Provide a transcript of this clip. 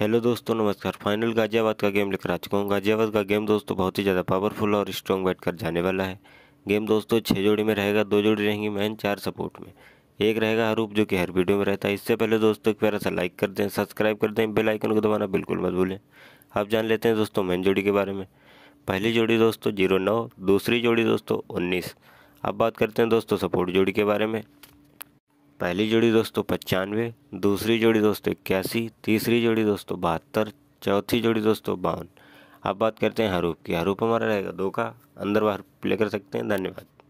hello दोस्तों नमस्कार final Ghaziabad का गेम लेकर आ चुका हूँ गाजियाबाद का गेम दोस्तों बहुत ही ज़्यादा पावरफुल और स्ट्रॉन्ग बैठ कर जाने वाला है गेम दोस्तों छः जोड़ी में रहेगा दो जोड़ी रहेंगी मैन चार सपोर्ट में एक रहेगा हरूप जो कि हर वीडियो में रहता है इससे पहले दोस्तों एक प्यारा सा लाइक कर दें सब्सक्राइब कर दें बेलाइकन को दबाना बिल्कुल मत भूलें आप जान लेते हैं दोस्तों मैन जोड़ी के बारे में पहली जोड़ी दोस्तों जीरो नौ दूसरी जोड़ी दोस्तों उन्नीस अब बात करते हैं दोस्तों सपोर्ट जोड़ी के बारे में पहली जोड़ी दोस्तों पचानवे दूसरी जोड़ी दोस्तों इक्यासी तीसरी जोड़ी दोस्तों बहत्तर चौथी जोड़ी दोस्तों बावन अब बात करते हैं हरूप की हरूप हमारा रहेगा दो का अंदर बाहर प्ले कर सकते हैं धन्यवाद